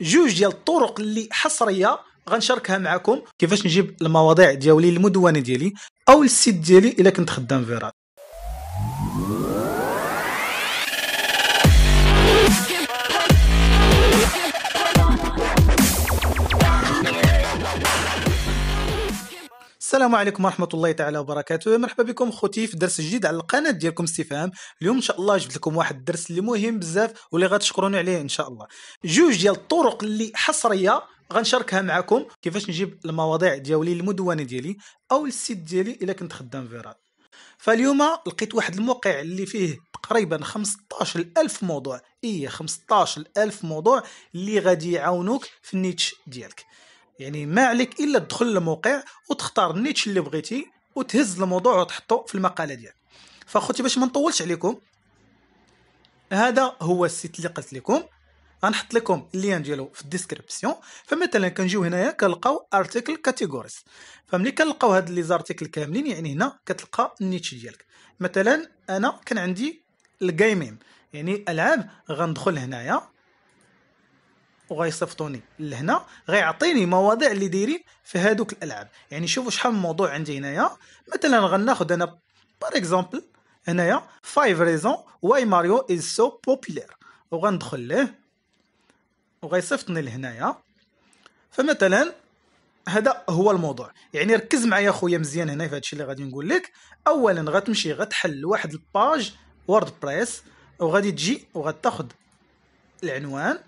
جوج ديال الطرق اللي حصريه غنشاركها معكم كيفاش نجيب المواضيع ديالي للمدونه ديالي او للسيت ديالي الا كنت خدام في السلام عليكم ورحمة الله تعالى وبركاته مرحبا بكم خوتي في درس جديد على القناة ديالكم استفهام اليوم إن شاء الله جبت لكم واحد الدرس اللي مهم بزاف واللي غتشكروني عليه إن شاء الله جوج ديال الطرق اللي حصرية غنشاركها معكم كيفاش نجيب المواضيع ديالي للمدونة ديالي أو للسيت ديالي إلا كنت خدام فيرال فاليوم لقيت واحد الموقع اللي فيه تقريبا 15 ألف موضوع إيه 15 ألف موضوع اللي غادي يعاونوك في النيتش ديالك يعني ما عليك الا تدخل للموقع وتختار النيتش اللي بغيتي وتهز الموضوع وتحطه في المقاله ديالك فاخوتي باش ما نطولش عليكم هذا هو السيت اللي قلت لكم غنحط لكم اللين ديالو في الديسكريبسيون فمثلا كنجيو هنايا كنلقاو ارتيكل كاتيجوريز فملي كنلقاو هاد لي زارتيكل كاملين يعني هنا كتلقى النيتش ديالك مثلا انا كان عندي الجيمين يعني العاب غندخل هنايا وغيصيفطوني لهنا غيعطيني مواضيع اللي دايرين في هادوك الالعاب يعني شوفوا شحال من موضوع عندي هنايا مثلا غناخذ انا بار اكزومبل هنايا فايف ريزون واي ماريو از سو بوبيلير وغندخل له وغيصيفطني لهنايا فمثلا هذا هو الموضوع يعني ركز معايا خويا مزيان هنا في هادشي اللي غادي نقول لك اولا غتمشي غتحل واحد الباج وورد بريس وغادي تجي وغتاخذ العنوان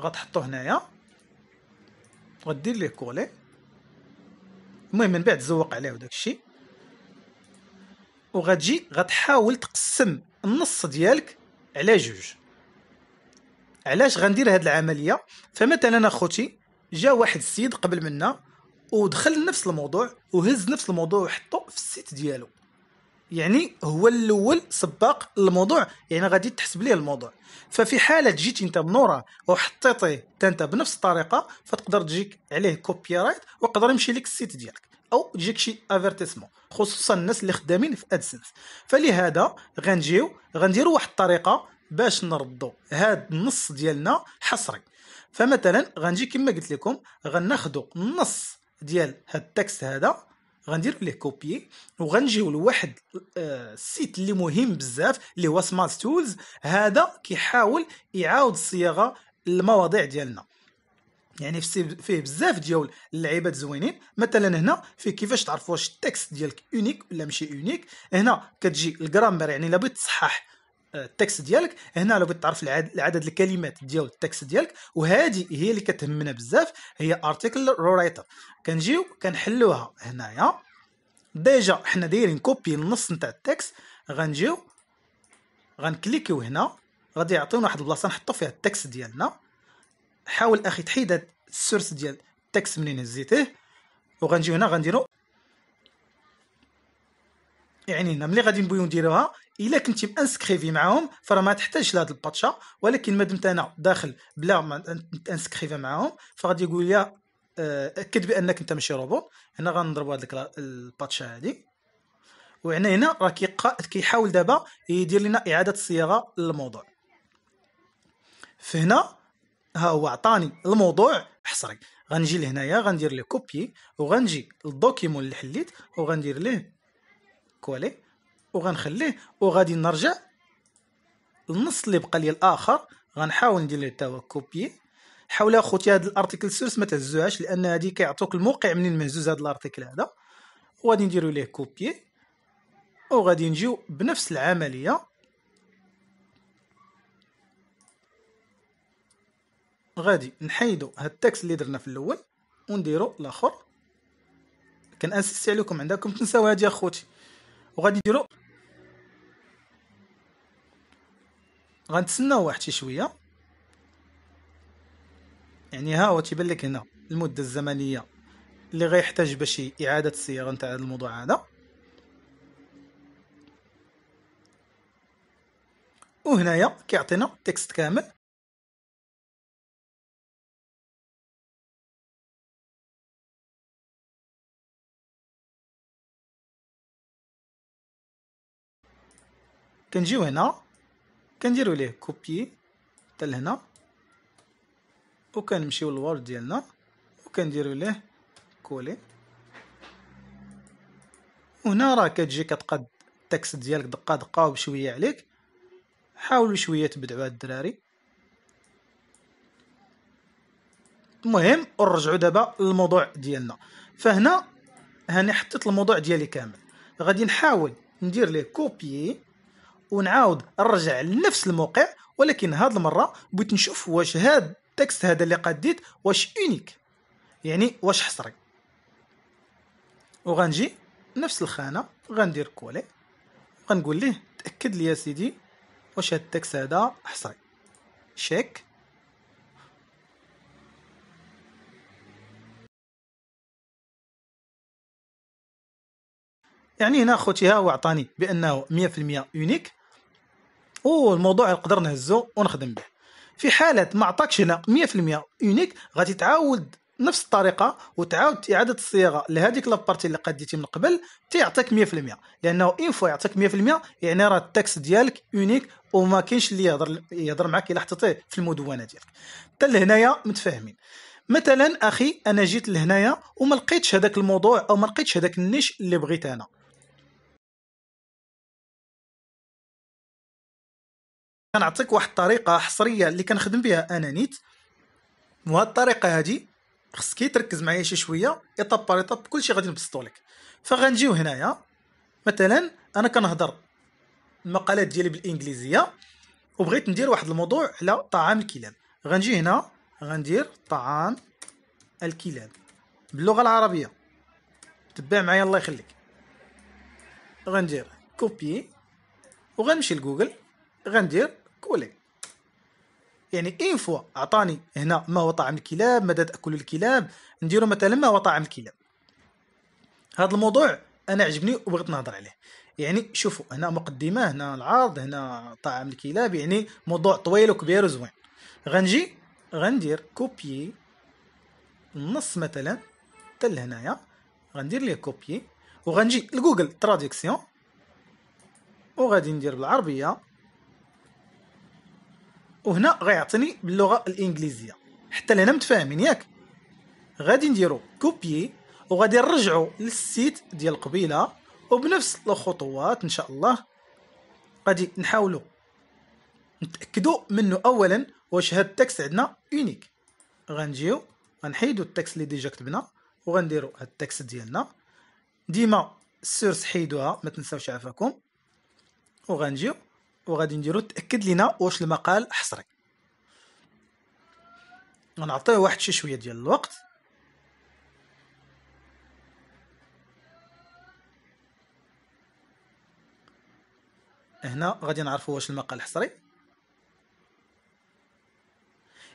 غتحطو هنايا غدير ليه كولي المهم من بعد تزوق عليه وداك الشيء وغتجي غتحاول تقسم النص ديالك على جوج علاش غندير هاد العمليه فمثلا اخوتي جا واحد السيد قبل منا ودخل نفس الموضوع وهز نفس الموضوع وحطو في السيت ديالو يعني هو الاول سباق الموضوع يعني غادي تحسب ليه الموضوع ففي حاله جيت انت بنورا وحطيتي وحطيتيه انت بنفس الطريقه فتقدر تجيك عليه كوبي رايت ويقدر يمشي لك السيت ديالك او تجيك شي افيرتيسمون خصوصا الناس اللي خدامين في ادسنس فلهذا غنجيو غنديروا واحد الطريقه باش نردو هاد النص ديالنا حصري فمثلا غنجي كما قلت لكم غناخذوا النص ديال هاد التكست هذا غندير ليه كوبي وغنجيو لواحد السيت آه، اللي مهم بزاف اللي هو سمارت تولز هذا كيحاول يعاود الصياغه المواضيع ديالنا يعني فيه بزاف ديال اللعيبات زوينين مثلا هنا فيه كيفاش تعرف واش التكست ديالك اونيك ولا ماشي اونيك هنا كتجي الجرامر يعني لا بغيت تصحح التكست ديالك هنا لو بغيت تعرف العدد الكلمات ديال التكست ديالك وهذه هي اللي كتهمنا بزاف هي ارتيكل رو رايتر كنجيو كنحلوها هنايا ديجا حنا دايرين كوبي النص نتاع التكست غنجيو غنكليكيو هنا غادي يعطيونا واحد البلاصه نحطو فيها التكست ديالنا حاول اخي تحيد السورس ديال التكست منين هزيتيه وغنجيو هنا غنديرو يعني هنا نعم، ملي غادي نبغيو نديروها الا كنتي مانسكريفي معاهم فراه ما تحتاجش لهاد الباتشا ولكن ما دمت انا داخل بلا ما انسكريفي معاهم فغادي يقول لي آه، اكد بانك انت ماشي روبوت هنا غنضربوا هاد الباتشا هادي وعنا هنا راه كيحاول دابا يدير لنا اعاده صياغه للموضوع فهنا ها هو عطاني الموضوع حصري غنجي لهنايا غندير ليه كوبي وغنجي للدوكيمون اللي حليت وغندير ليه نحكو وغنخليه وغادي نرجع النص اللي بقى لي الاخر غنحاول ندير ليه تاو كوبي حاول اخوتي هاد الارتيكل سورس ما تهزوهاش لان هادي كيعطوك الموقع منين مهزوز هاد الارتيكل هذا وغادي نديرو ليه كوبي وغادي نجيو بنفس العمليه غادي نحيدو هاد التكست اللي درنا في الاول ونديرو الاخر كنأسس عليكم عندكم تنساو هادي اخوتي وغادي نديرو غنتسناو واحد شي شويه يعني ها هو تيبان لك هنا المده الزمنيه اللي غيحتاج باش اعاده الصياغه نتاع هذا الموضوع هذا وهنايا كيعطينا تكست كامل كنجيو هنا كنديرو ليه كوبي حتى لهنا وكنمشيو للوورد ديالنا وكنديرو ليه كولي هنا راه كتجي كتقاد التكست ديالك دقه دقه وبشويه عليك حاولوا شويه تبدعوا هاد الدراري المهم نرجعوا دابا للموضوع ديالنا فهنا هاني حطيت الموضوع ديالي كامل غادي نحاول ندير ليه كوبيي ونعاود نرجع لنفس الموقع ولكن هاد المره بغيت نشوف واش هاد التكست هذا اللي قديت واش اونيك يعني واش حصري وغنجي نفس الخانه غندير كولي غنقول ليه تاكد لي يا سيدي واش هاد التكست هذا حصري شيك يعني هنا خوتي ها هو عطاني بانه 100% يونيك والموضوع نقدر نهزو ونخدم به في حاله ما عطاكش هنا 100% يونيك غادي تعاود نفس الطريقه وتعاود اعاده الصياغه لهذيك لابارتي اللي قديتي من قبل تيعطيك 100% لانه اون فوا يعطيك 100% يعني راه التاكس ديالك يونيك وما كاينش اللي يهضر يهضر معاك الا حطيتيه في المدونه ديالك حتى لهنايا متفاهمين مثلا اخي انا جيت لهنايا وما لقيتش هذاك الموضوع او ما لقيتش هذاك النيش اللي بغيت انا كنعطيك واحد الطريقه حصريه اللي كنخدم بها انا نيت وهاد الطريقه هادي خصك تركز معايا شي شويه ايطاب بار ايطاب كلشي غادي نبسطو لك فغنجيو هنايا مثلا انا كنهضر المقالات ديالي بالانجليزيه وبغيت ندير واحد الموضوع على طعام الكلاب غنجي هنا غندير طعام الكلاب باللغه العربيه تبع معايا الله يخليك غندير كوبي وغنمشي لجوجل غندير كولي يعني اين فوا اعطاني هنا ما هو طعم الكلاب ماذا تاكل الكلاب نديرو مثلا ما هو طعام الكلاب هذا الموضوع انا عجبني وبغيت نهضر عليه يعني شوفوا هنا مقدمه هنا العرض هنا طعام الكلاب يعني موضوع طويل وكبير وزوين غنجي غندير كوبي النص مثلا حتى لهنايا غندير ليه كوبي وغنجي لجوجل تراديكسيون وغادي ندير بالعربيه وهنا غيعطيني باللغه الانجليزيه حتى لهنا متفاهمين ياك غادي نديرو كوبي وغادي نرجعو للسيت ديال القبيله وبنفس الخطوات ان شاء الله غادي نحاولو نتاكدو منه اولا واش هاد التكست عندنا يونيك غنجيو غنحيدو التكست اللي ديجا كتبنا وغنديرو هاد التكست ديالنا ديما السورس حيدوها ما تنساوش عفاكم وغنجيو وغادي نديرو تاكد لينا واش المقال حصري غنعطيه واحد شي شويه ديال الوقت هنا غادي نعرفوا واش المقال حصري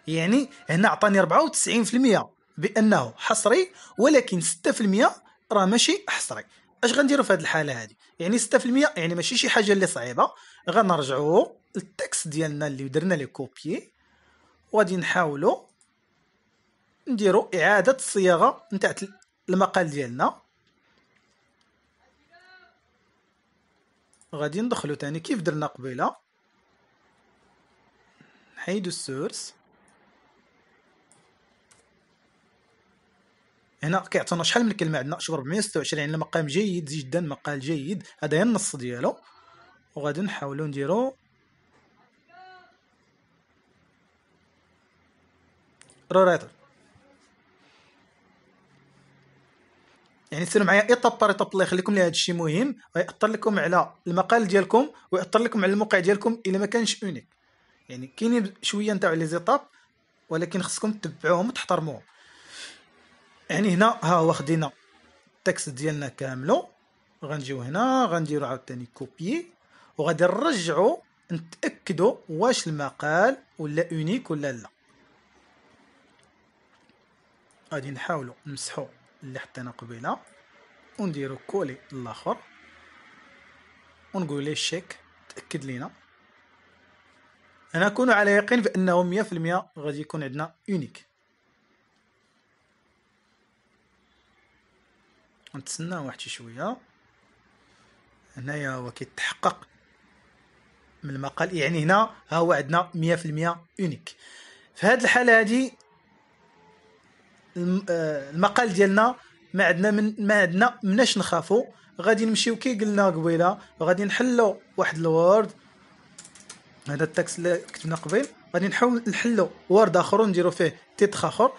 يعني هنا عطاني 94% بانه حصري ولكن 6% راه ماشي حصري اش غنديروا في هذه الحاله هذه يعني 6% يعني ماشي شي حاجه اللي صعيبه غنرجعوا للتكست ديالنا اللي درنا لي كوبي وغادي نحاولوا نديروا اعاده الصياغه نتاع المقال ديالنا غادي ندخلو تاني كيف درنا قبيله نحيدو السورس هنا كيعطينا شحال من كلمه عندنا شوف 426 يعني المقام جيد جدا مقال جيد هذا هي النص ديالو وغادي نحاولو نديرو رورايتر يعني سيروا معايا ايطاب بار ايطاب الله يخليكم لهذا الشيء مهم غيأثر لكم على المقال ديالكم ويأثر لكم على الموقع ديالكم الا ما كانش اونيك يعني كاينين شويه نتاع لي زيطاب ولكن خصكم تتبعوهم وتحترموهم يعني هنا ها هو خدينا التكست ديالنا كاملو غنجيو هنا غنديرو عاوتاني كوبي وغادي نرجعوا نتاكدوا واش المقال ولا اونيك ولا لا غادي نحاولوا نمسحوا اللي حطينا قبيله ونديروا كولي الاخر ونقول ليه شيك تاكد لينا انا نكون على يقين بانه 100% غادي يكون عندنا اونيك نتسنى واحد شي شويه هنايا هو كيتحقق من المقال يعني هنا ها هو عندنا 100% يونيك في هذه الحاله هذه آه، المقال ديالنا ما عندنا من ما عندنا مناش نخافوا غادي نمشيو كي قلنا قبيله غادي نحلوا واحد الورد هذا التكست اللي كتبنا قبيل غادي نحاول نحلوا ورد اخر ونديروا فيه تيتخ اخر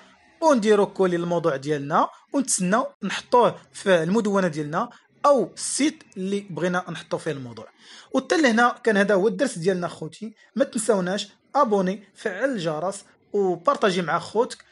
ونديروا كولي الموضوع ديالنا ونتسناو نحطوه في المدونه ديالنا او السيت اللي بغينا نحطو فيه الموضوع وحتى لهنا كان هذا هو الدرس ديالنا خوتي ما تنساوناش ابوني فعل الجرس وبارطاجي مع خوتك